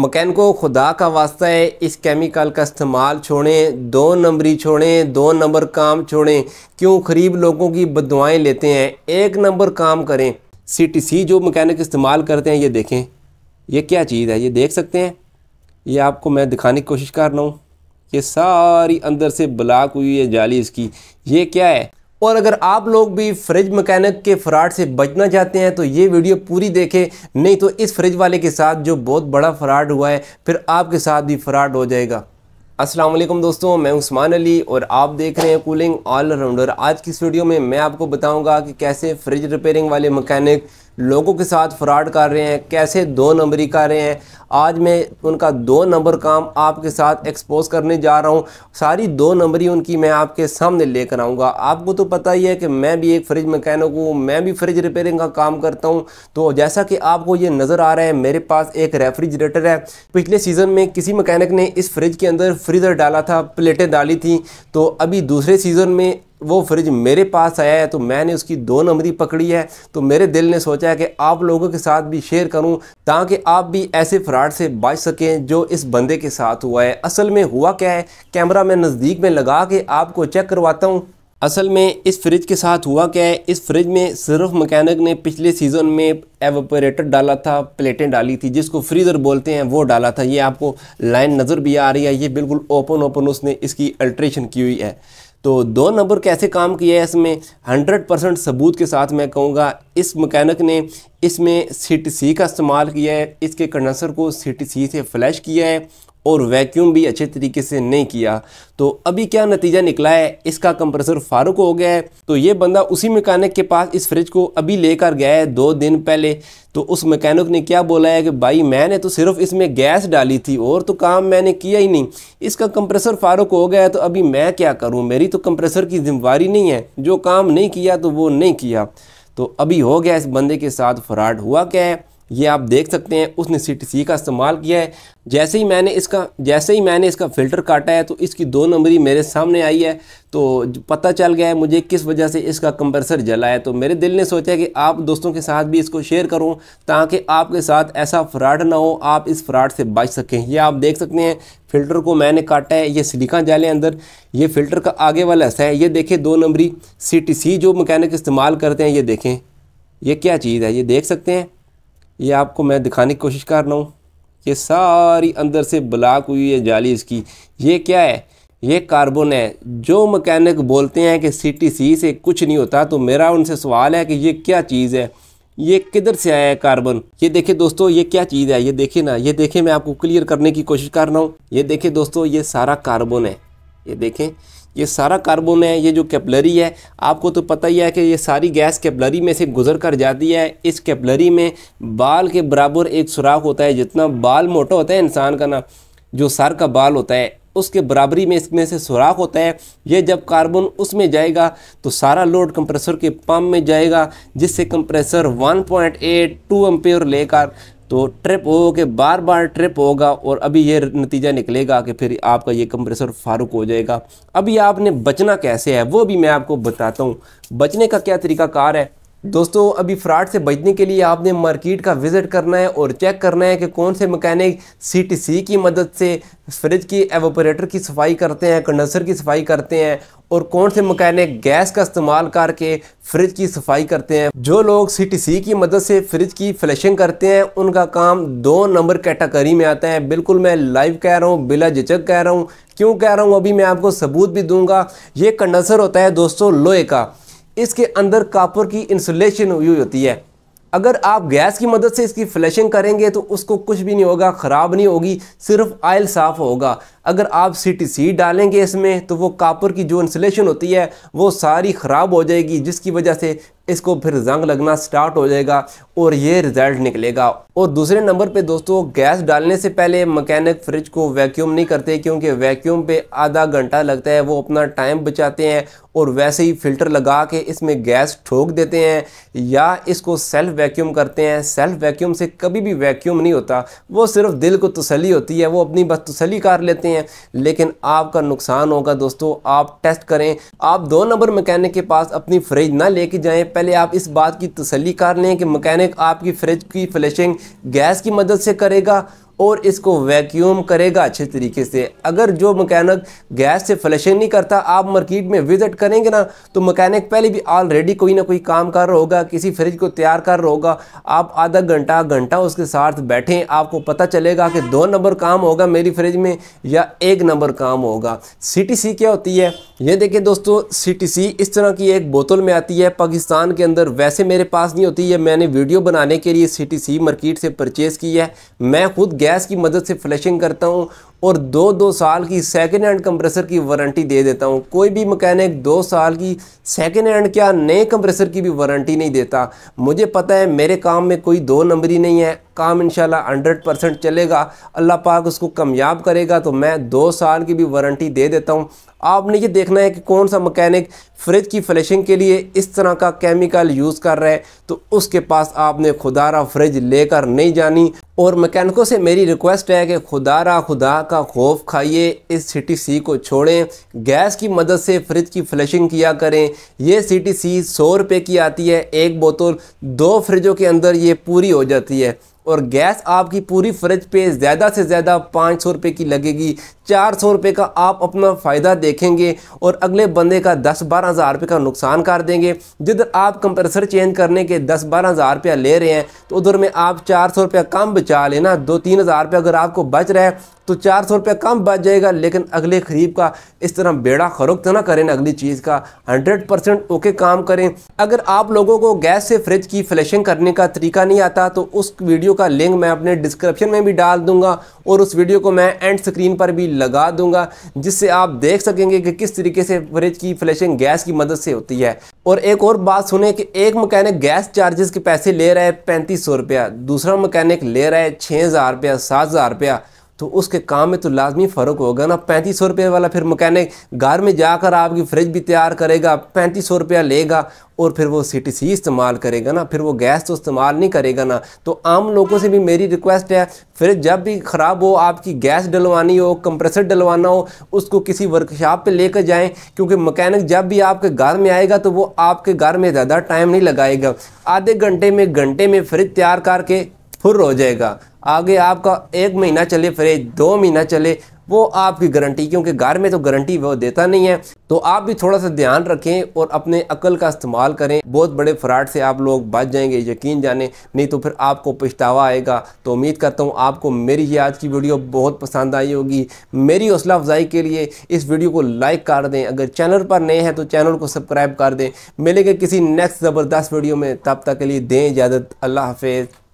मकैन को खुदा का वास्ता है इस केमिकल का इस्तेमाल छोड़ें दो नंबरी छोड़ें दो नंबर काम छोड़ें क्यों खरीब लोगों की बदवाएँ लेते हैं एक नंबर काम करें सी टी सी जो मकैनिक इस्तेमाल करते हैं ये देखें ये क्या चीज़ है ये देख सकते हैं ये आपको मैं दिखाने की कोशिश कर रहा हूँ ये सारी अंदर से ब्लाक हुई है जाली इसकी ये क्या है और अगर आप लोग भी फ्रिज मैकेनिक के फ्रॉड से बचना चाहते हैं तो ये वीडियो पूरी देखें नहीं तो इस फ्रिज वाले के साथ जो बहुत बड़ा फ्रॉड हुआ है फिर आपके साथ भी फ्रॉड हो जाएगा अस्सलाम वालेकुम दोस्तों मैं उस्मान अली और आप देख रहे हैं कूलिंग ऑल राउंडर आज की इस वीडियो में मैं आपको बताऊँगा कि कैसे फ्रिज रिपेयरिंग वाले मकैनिक लोगों के साथ फ्रॉड कर रहे हैं कैसे दो नंबरी कर रहे हैं आज मैं उनका दो नंबर काम आपके साथ एक्सपोज करने जा रहा हूँ सारी दो नंबरी उनकी मैं आपके सामने लेकर आऊँगा आपको तो पता ही है कि मैं भी एक फ्रिज मैकेनिक हूँ मैं भी फ्रिज रिपेयरिंग का काम करता हूँ तो जैसा कि आपको ये नज़र आ रहा है मेरे पास एक रेफ्रिजरेटर है पिछले सीज़न में किसी मकैनिक ने इस फ्रिज के अंदर फ्रीज़र डाला था प्लेटें डाली थी तो अभी दूसरे सीज़न में वो फ्रिज मेरे पास आया है तो मैंने उसकी दो नंबरी पकड़ी है तो मेरे दिल ने सोचा है कि आप लोगों के साथ भी शेयर करूं ताकि आप भी ऐसे फ्रॉड से बच सकें जो इस बंदे के साथ हुआ है असल में हुआ क्या है कैमरा मैं नज़दीक में लगा के आपको चेक करवाता हूं असल में इस फ्रिज के साथ हुआ क्या है इस फ्रिज में सिर्फ मकैनिक ने पिछले सीज़न में एवोपरेटर डाला था प्लेटें डाली थी जिसको फ्रीज़र बोलते हैं वो डाला था ये आपको लाइन नज़र भी आ रही है ये बिल्कुल ओपन ओपन उसने इसकी अल्ट्रेशन की हुई है तो दो नंबर कैसे काम किया है इसमें 100 परसेंट सबूत के साथ मैं कहूँगा इस मकैनिक ने इसमें सी का इस्तेमाल किया है इसके कंडेंसर को सी से फ्लैश किया है और वैक्यूम भी अच्छे तरीके से नहीं किया तो अभी क्या नतीजा निकला है इसका कंप्रेसर फारुक हो गया है तो ये बंदा उसी मैकेनिक के पास इस फ्रिज को अभी लेकर गया है दो दिन पहले तो उस मैकेनिक ने क्या बोला है कि भाई मैंने तो सिर्फ इसमें गैस डाली थी और तो काम मैंने किया ही नहीं इसका कंप्रेसर फारुक हो गया है तो अभी मैं क्या करूँ मेरी तो कंप्रेसर की जिम्मेवारी नहीं है जो काम नहीं किया तो वो नहीं किया तो अभी हो गया इस बंदे के साथ फ्रॉड हुआ क्या है ये आप देख सकते हैं उसने सी टी सी का इस्तेमाल किया है जैसे ही मैंने इसका जैसे ही मैंने इसका फ़िल्टर काटा है तो इसकी दो नंबरी मेरे सामने आई है तो पता चल गया है मुझे किस वजह से इसका कंप्रेसर जला है तो मेरे दिल ने सोचा कि आप दोस्तों के साथ भी इसको शेयर करूं ताकि आपके साथ ऐसा फ्रॉड ना हो आप इस फ्रॉड से बच सकें यह आप देख सकते हैं फ़िल्टर को मैंने काटा है ये सिलिका जाले अंदर ये फ़िल्टर का आगे वाला हिस्सा है ये देखें दो नंबरी सी जो मकैनिक इस्तेमाल करते हैं ये देखें ये क्या चीज़ है ये देख सकते हैं ये आपको मैं दिखाने की कोशिश कर रहा हूँ ये सारी अंदर से ब्लॉक हुई है जाली इसकी ये क्या है ये कार्बन है जो मकैनिक बोलते हैं कि सी टी सी से कुछ नहीं होता तो मेरा उनसे सवाल है कि ये क्या चीज़ है ये किधर से आया है कार्बन ये देखिए दोस्तों ये क्या चीज़ है ये देखिए ना ये देखिए मैं आपको क्लियर करने की कोशिश कर रहा हूँ ये देखिए दोस्तों ये सारा कार्बन है ये देखें ये सारा कार्बन है ये जो कैपलरी है आपको तो पता ही है कि ये सारी गैस कैपलरी में से गुजर कर जाती है इस कैपलरी में बाल के बराबर एक सुराख होता है जितना बाल मोटा होता है इंसान का ना जो सर का बाल होता है उसके बराबरी में इसमें से सुराख होता है ये जब कार्बन उसमें जाएगा तो सारा लोड कंप्रेसर के पंप में जाएगा जिससे कंप्रेसर वन पॉइंट लेकर तो ट्रिप हो के बार बार ट्रिप होगा और अभी ये नतीजा निकलेगा कि फिर आपका ये कंप्रेसर फारूक हो जाएगा अभी आपने बचना कैसे है वो भी मैं आपको बताता हूँ बचने का क्या तरीका कार है दोस्तों अभी फ्रॉड से बचने के लिए आपने मार्केट का विज़िट करना है और चेक करना है कि कौन से मकैनिक सी की मदद से फ्रिज की एवोपरेटर की सफाई करते हैं कंडेंसर की सफाई करते हैं और कौन से मकैनिक गैस का इस्तेमाल करके फ्रिज की सफाई करते हैं जो लोग सी की मदद से फ्रिज की फ्लैशिंग करते हैं उनका काम दो नंबर कैटेगरी में आता है बिल्कुल मैं लाइव कह रहा हूँ बिला झिझक कह रहा हूँ क्यों कह रहा हूँ अभी मैं आपको सबूत भी दूंगा ये कंडसर होता है दोस्तों लोहे का इसके अंदर कापर की इंसुलेशन हुई होती है अगर आप गैस की मदद से इसकी फ्लैशिंग करेंगे तो उसको कुछ भी नहीं होगा ख़राब नहीं होगी सिर्फ आयल साफ़ होगा अगर आप सी सी डालेंगे इसमें तो वो कापर की जो इंसुलेशन होती है वो सारी ख़राब हो जाएगी जिसकी वजह से इसको फिर जंग लगना स्टार्ट हो जाएगा और ये रिज़ल्ट निकलेगा और दूसरे नंबर पे दोस्तों गैस डालने से पहले मैकेनिक फ्रिज को वैक्यूम नहीं करते क्योंकि वैक्यूम पे आधा घंटा लगता है वो अपना टाइम बचाते हैं और वैसे ही फ़िल्टर लगा के इसमें गैस ठोक देते हैं या इसको सेल्फ वैक्यूम करते हैं सेल्फ वैक्यूम से कभी भी वैक्यूम नहीं होता वो सिर्फ दिल को तसली होती है वो अपनी बस तसली कर लेते हैं लेकिन आपका नुकसान होगा दोस्तों आप टेस्ट करें आप दो नंबर मकैनिक के पास अपनी फ्रिज ना लेके जाएँ पहले आप इस बात की तसली कर लें कि मकैनिक आपकी फ्रिज की फ्लैशिंग गैस की मदद से करेगा और इसको वैक्यूम करेगा अच्छे तरीके से अगर जो मकैनिक गैस से फ्लशिंग नहीं करता आप मार्केट में विज़िट करेंगे ना तो मकैनिक पहले भी ऑलरेडी कोई ना कोई काम कर रहा होगा किसी फ्रिज को तैयार कर रहा होगा आप आधा घंटा घंटा उसके साथ बैठें आपको पता चलेगा कि दो नंबर काम होगा मेरी फ्रिज में या एक नंबर काम होगा सी क्या होती है ये देखिए दोस्तों सी इस तरह की एक बोतल में आती है पाकिस्तान के अंदर वैसे मेरे पास नहीं होती है मैंने वीडियो बनाने के लिए सी मार्किट से परचेज़ की है मैं खुद गैस गैस की मदद से फ्लैशिंग करता हूँ और दो दो साल की सेकेंड हैंड कंप्रेसर की वारंटी दे देता हूँ कोई भी मकैनिक दो साल की सेकेंड हैंड क्या नए कंप्रेसर की भी वारंटी नहीं देता मुझे पता है मेरे काम में कोई दो नंबरी नहीं है काम इंशाल्लाह हंड्रेड परसेंट चलेगा अल्लाह पाक उसको कामयाब करेगा तो मैं दो साल की भी वारंटी दे देता हूँ आपने ये देखना है कि कौन सा मकैनिक फ्रिज की फ्लैशिंग के लिए इस तरह का केमिकल यूज़ कर रहा है तो उसके पास आपने खुदारा फ्रिज लेकर नहीं जानी और मैकेनिकों से मेरी रिक्वेस्ट है कि खुदा रा खुदा का खौफ खाइए इस सी टी सी को छोड़ें गैस की मदद से फ्रिज की फ्लैशिंग किया करें ये सी टी सी सौ रुपये की आती है एक बोतल दो फ्रिजों के अंदर ये पूरी हो जाती है और गैस आपकी पूरी फ्रिज पे ज़्यादा से ज़्यादा पाँच सौ रुपये की लगेगी चार सौ रुपये का आप अपना फ़ायदा देखेंगे और अगले बंदे का दस बारह हज़ार रुपये का नुकसान कर देंगे जिधर आप कंप्रेसर चेंज करने के दस बारह हज़ार रुपया ले रहे हैं तो उधर में आप चार सौ रुपया कम बचा लेना दो तीन हज़ार रुपये अगर आपको बच रहा है तो चार सौ रुपया कम बच जाएगा लेकिन अगले खरीब का इस तरह बेड़ा खरुख ना करें अगली चीज़ का हंड्रेड परसेंट ओके काम करें अगर आप लोगों को गैस से फ्रिज की फ्लैशिंग करने का तरीका नहीं आता तो उस वीडियो का लिंक मैं अपने डिस्क्रिप्शन में भी डाल दूंगा और उस वीडियो को मैं एंड स्क्रीन पर भी लगा दूंगा जिससे आप देख सकेंगे कि किस तरीके से फ्रिज की फ्लैशिंग गैस की मदद से होती है और एक और बात सुने कि एक मकैनिक गैस चार्जेस के पैसे ले रहा है पैंतीस सौ रुपया दूसरा मकैनिक ले रहा है छः हज़ार रुपया सात हज़ार रुपया तो उसके काम में तो लाजमी फ़र्क होगा ना पैंतीस सौ रुपये वाला फिर मकैनिक घर में जाकर आपकी फ्रिज भी तैयार करेगा पैंतीस सौ रुपया लेगा और फिर वो सी टी सी इस्तेमाल करेगा ना फिर वो गैस तो इस्तेमाल नहीं करेगा ना तो आम लोगों से भी मेरी रिक्वेस्ट है फ्रिज जब भी ख़राब हो आपकी गैस डलवानी हो कंप्रेसर डलवाना हो उसको किसी वर्कशॉप पे लेकर जाएं क्योंकि मकैनिक जब भी आपके घर में आएगा तो वो आपके घर में ज़्यादा टाइम नहीं लगाएगा आधे घंटे में घंटे में फ्रिज तैयार करके फुर हो जाएगा आगे आपका एक महीना चले फ्रिज दो महीना चले वो आपकी गारंटी क्योंकि घर में तो गारंटी वो देता नहीं है तो आप भी थोड़ा सा ध्यान रखें और अपने अकल का इस्तेमाल करें बहुत बड़े फ्रॉड से आप लोग बच जाएंगे यकीन जाने नहीं तो फिर आपको पछतावा आएगा तो उम्मीद करता हूँ आपको मेरी ये आज की वीडियो बहुत पसंद आई होगी मेरी हौसला अफजाई के लिए इस वीडियो को लाइक कर दें अगर चैनल पर नए हैं तो चैनल को सब्सक्राइब कर दें मिलेंगे किसी नेक्स्ट ज़बरदस्त वीडियो में तब तक के लिए दें इजाज़त अल्लाह हाफिज़